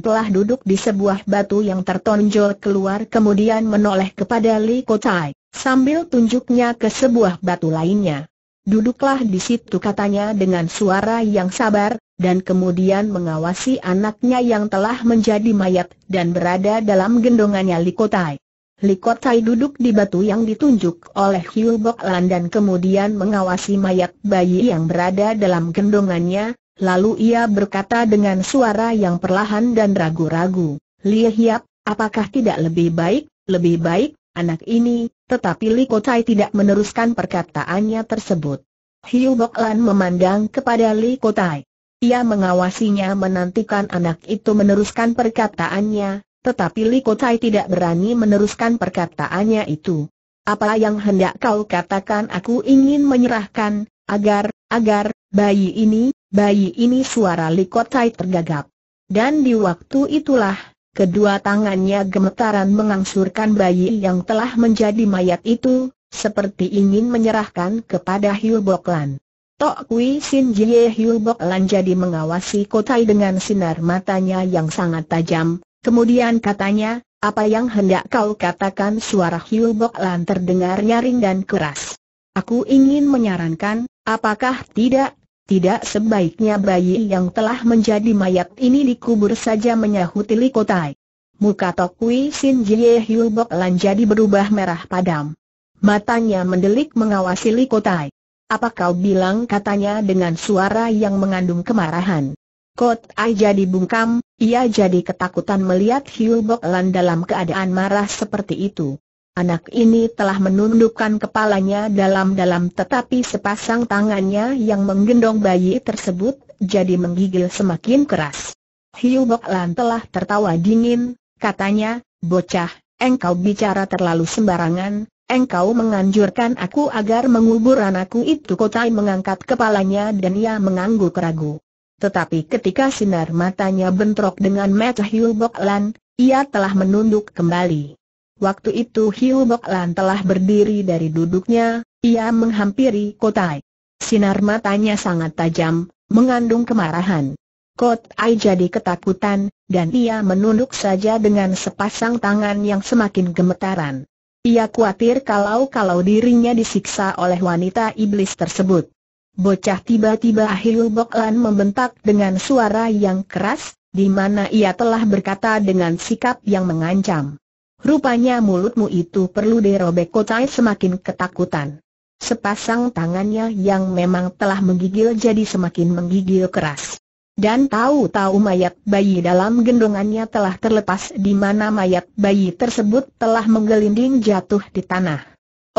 telah duduk di sebuah batu yang tertonjol keluar kemudian menoleh kepada Li Kotai. Sambil tunjuknya ke sebuah batu lainnya. Duduklah di situ katanya dengan suara yang sabar, dan kemudian mengawasi anaknya yang telah menjadi mayat dan berada dalam gendongannya Likotai. Likotai duduk di batu yang ditunjuk oleh Hiu Bok Lan dan kemudian mengawasi mayat bayi yang berada dalam gendongannya, lalu ia berkata dengan suara yang perlahan dan ragu-ragu, Lie apakah tidak lebih baik, lebih baik, anak ini, tetapi Li Kotai tidak meneruskan perkataannya tersebut. Hiu Bok Lan memandang kepada Li Kotai. Ia mengawasinya menantikan anak itu meneruskan perkataannya, tetapi Li Kotai tidak berani meneruskan perkataannya itu. Apa yang hendak kau katakan aku ingin menyerahkan, agar, agar, bayi ini, bayi ini suara Li Kotai tergagap. Dan di waktu itulah, Kedua tangannya gemetaran mengangsurkan bayi yang telah menjadi mayat itu, seperti ingin menyerahkan kepada Hiu Boklan. Tok Kui Sin Jie Hiu Boklan jadi mengawasi Kotai dengan sinar matanya yang sangat tajam, kemudian katanya, apa yang hendak kau katakan suara Hiu Boklan terdengar nyaring dan keras. Aku ingin menyarankan, apakah tidak tidak sebaiknya bayi yang telah menjadi mayat ini dikubur saja menyahuti Li Kotai. Muka Tokui Kui Sin Jie Hiu Lan jadi berubah merah padam. Matanya mendelik mengawasi Li Kotai. Apa kau bilang katanya dengan suara yang mengandung kemarahan. Kot Ai jadi bungkam, ia jadi ketakutan melihat Hiu Lan dalam keadaan marah seperti itu. Anak ini telah menundukkan kepalanya dalam-dalam tetapi sepasang tangannya yang menggendong bayi tersebut, jadi menggigil semakin keras. Hiu Bok Lan telah tertawa dingin, katanya, bocah, engkau bicara terlalu sembarangan, engkau menganjurkan aku agar mengubur anakku itu kotai mengangkat kepalanya dan ia mengangguk ragu. Tetapi ketika sinar matanya bentrok dengan mata Hiu Bok Lan, ia telah menunduk kembali. Waktu itu Hiu Bok Lan telah berdiri dari duduknya, ia menghampiri Kotai. Sinar matanya sangat tajam, mengandung kemarahan. Kotai jadi ketakutan, dan ia menunduk saja dengan sepasang tangan yang semakin gemetaran. Ia khawatir kalau-kalau dirinya disiksa oleh wanita iblis tersebut. Bocah tiba-tiba Hiu Bok Lan membentak dengan suara yang keras, di mana ia telah berkata dengan sikap yang mengancam. Rupanya mulutmu itu perlu dirobek kotai semakin ketakutan. Sepasang tangannya yang memang telah menggigil jadi semakin menggigil keras. Dan tahu-tahu mayat bayi dalam gendongannya telah terlepas di mana mayat bayi tersebut telah menggelinding jatuh di tanah.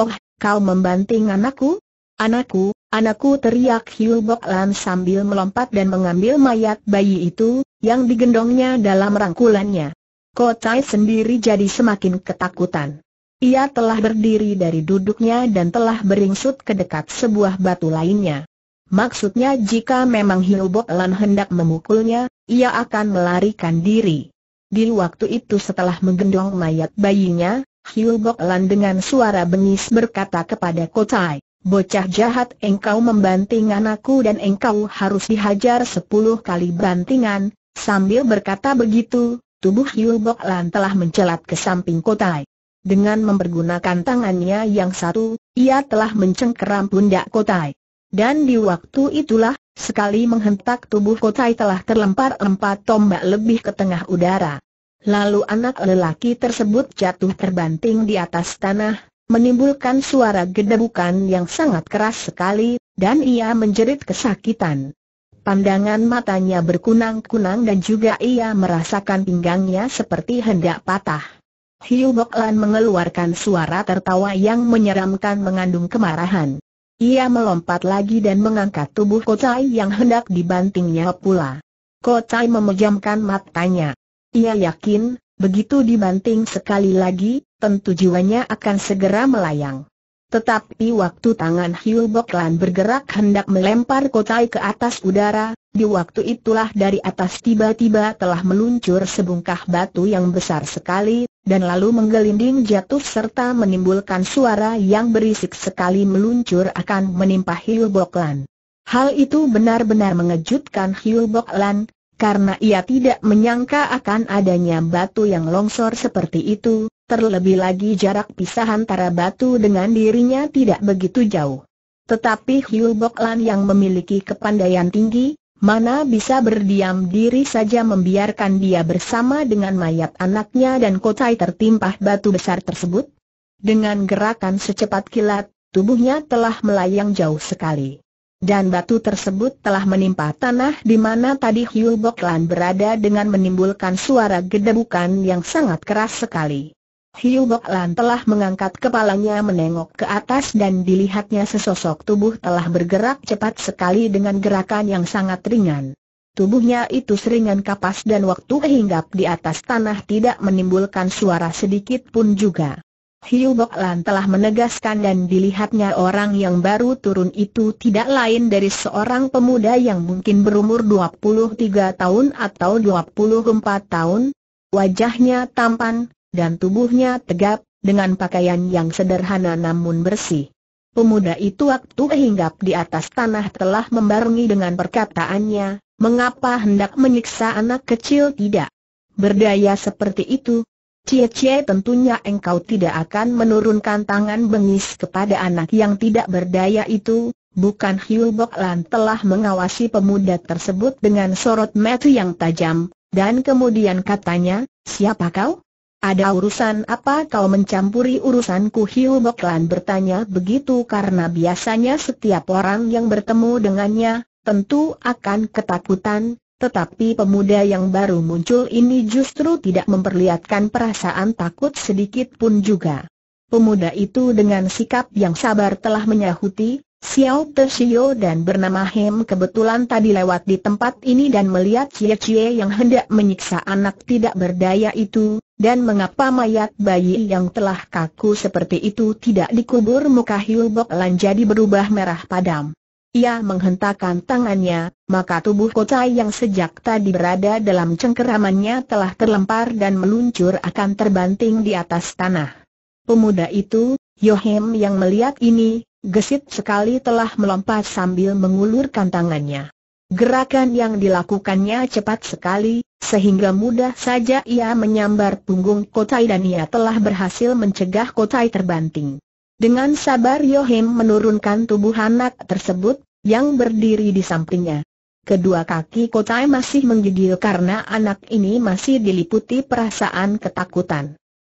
Oh, kau membanting anakku? Anakku, anakku teriak Hiu Bok Lan sambil melompat dan mengambil mayat bayi itu, yang digendongnya dalam rangkulannya. Kotai sendiri jadi semakin ketakutan. Ia telah berdiri dari duduknya dan telah beringsut ke dekat sebuah batu lainnya. Maksudnya jika memang Hilbok Lan hendak memukulnya, ia akan melarikan diri. Di waktu itu setelah menggendong mayat bayinya, Hilbok Lan dengan suara bengis berkata kepada Kotai, Bocah jahat engkau membanting anakku dan engkau harus dihajar sepuluh kali bantingan Sambil berkata begitu, Tubuh Yu Bok Lan telah mencelat ke samping Kotai. Dengan mempergunakan tangannya yang satu, ia telah mencengkeram pundak Kotai. Dan di waktu itulah, sekali menghentak tubuh Kotai telah terlempar empat tombak lebih ke tengah udara. Lalu anak lelaki tersebut jatuh terbanting di atas tanah, menimbulkan suara gedebukan yang sangat keras sekali, dan ia menjerit kesakitan. Pandangan matanya berkunang-kunang dan juga ia merasakan pinggangnya seperti hendak patah. Hiu Bok mengeluarkan suara tertawa yang menyeramkan mengandung kemarahan. Ia melompat lagi dan mengangkat tubuh Kocai yang hendak dibantingnya pula. Kocai memejamkan matanya. Ia yakin, begitu dibanting sekali lagi, tentu jiwanya akan segera melayang. Tetapi waktu tangan Hiu Boklan bergerak hendak melempar kotai ke atas udara, di waktu itulah dari atas tiba-tiba telah meluncur sebungkah batu yang besar sekali, dan lalu menggelinding jatuh serta menimbulkan suara yang berisik sekali meluncur akan menimpa Hiu Boklan. Hal itu benar-benar mengejutkan Hiu Boklan, karena ia tidak menyangka akan adanya batu yang longsor seperti itu, Terlebih lagi jarak pisah antara batu dengan dirinya tidak begitu jauh. Tetapi Hiu Bok Lan yang memiliki kepandaian tinggi, mana bisa berdiam diri saja membiarkan dia bersama dengan mayat anaknya dan kotai tertimpa batu besar tersebut? Dengan gerakan secepat kilat, tubuhnya telah melayang jauh sekali. Dan batu tersebut telah menimpa tanah di mana tadi Hiu Bok Lan berada dengan menimbulkan suara gedebukan yang sangat keras sekali. Hiu Bok telah mengangkat kepalanya menengok ke atas dan dilihatnya sesosok tubuh telah bergerak cepat sekali dengan gerakan yang sangat ringan. Tubuhnya itu seringan kapas dan waktu hinggap di atas tanah tidak menimbulkan suara sedikit pun juga. Hiu Bok telah menegaskan dan dilihatnya orang yang baru turun itu tidak lain dari seorang pemuda yang mungkin berumur 23 tahun atau 24 tahun. Wajahnya tampan, dan tubuhnya tegap, dengan pakaian yang sederhana namun bersih. Pemuda itu waktu hinggap di atas tanah telah membarengi dengan perkataannya, mengapa hendak menyiksa anak kecil tidak? Berdaya seperti itu, Cie-cie tentunya engkau tidak akan menurunkan tangan bengis kepada anak yang tidak berdaya itu, bukan Hiu telah mengawasi pemuda tersebut dengan sorot mata yang tajam, dan kemudian katanya, siapa kau? Ada urusan apa kau mencampuri urusanku Hiu Boklan bertanya begitu karena biasanya setiap orang yang bertemu dengannya, tentu akan ketakutan, tetapi pemuda yang baru muncul ini justru tidak memperlihatkan perasaan takut sedikit pun juga. Pemuda itu dengan sikap yang sabar telah menyahuti, Xiao Tersio dan bernama Hem kebetulan tadi lewat di tempat ini dan melihat Cie Cie yang hendak menyiksa anak tidak berdaya itu, dan mengapa mayat bayi yang telah kaku seperti itu tidak dikubur muka hilbok Lan jadi berubah merah padam? Ia menghentakkan tangannya, maka tubuh kota yang sejak tadi berada dalam cengkeramannya telah terlempar dan meluncur akan terbanting di atas tanah. Pemuda itu, Yohem yang melihat ini, gesit sekali telah melompat sambil mengulurkan tangannya. Gerakan yang dilakukannya cepat sekali, sehingga mudah saja ia menyambar punggung Kotai dan ia telah berhasil mencegah Kotai terbanting. Dengan sabar Yohim menurunkan tubuh anak tersebut, yang berdiri di sampingnya. Kedua kaki Kotai masih menggigil karena anak ini masih diliputi perasaan ketakutan.